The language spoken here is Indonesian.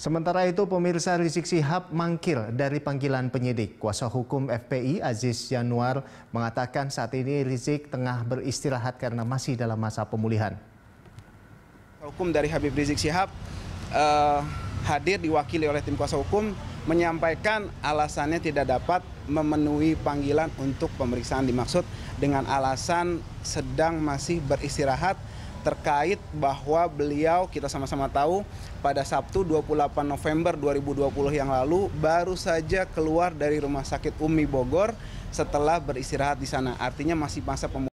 Sementara itu, pemirsa Rizik Sihab mangkir dari panggilan penyidik. Kuasa hukum FPI Aziz Januar mengatakan saat ini Rizik tengah beristirahat karena masih dalam masa pemulihan. Hukum dari Habib Rizik Sihab uh, eh, hadir diwakili oleh tim kuasa hukum menyampaikan alasannya tidak dapat memenuhi panggilan untuk pemeriksaan dimaksud dengan alasan sedang masih beristirahat terkait bahwa beliau kita sama-sama tahu pada Sabtu 28 November 2020 yang lalu baru saja keluar dari Rumah Sakit Umi Bogor setelah beristirahat di sana. Artinya masih masa pemulihan